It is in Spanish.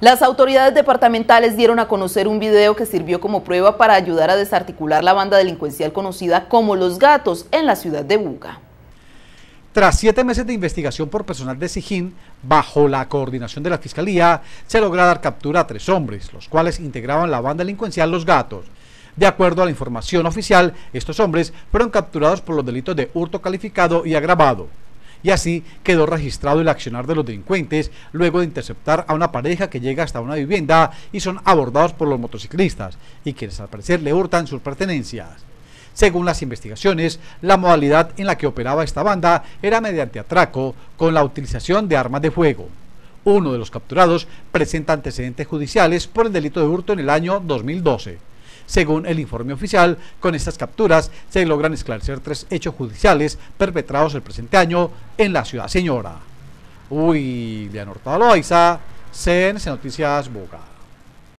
Las autoridades departamentales dieron a conocer un video que sirvió como prueba para ayudar a desarticular la banda delincuencial conocida como Los Gatos en la ciudad de Buga. Tras siete meses de investigación por personal de Sijín, bajo la coordinación de la Fiscalía, se logra dar captura a tres hombres, los cuales integraban la banda delincuencial Los Gatos. De acuerdo a la información oficial, estos hombres fueron capturados por los delitos de hurto calificado y agravado y así quedó registrado el accionar de los delincuentes luego de interceptar a una pareja que llega hasta una vivienda y son abordados por los motociclistas y quienes al parecer le hurtan sus pertenencias. Según las investigaciones, la modalidad en la que operaba esta banda era mediante atraco con la utilización de armas de fuego. Uno de los capturados presenta antecedentes judiciales por el delito de hurto en el año 2012. Según el informe oficial, con estas capturas se logran esclarecer tres hechos judiciales perpetrados el presente año en la ciudad señora. Uy, Leonor Loaiza, CNC Noticias Bogotá.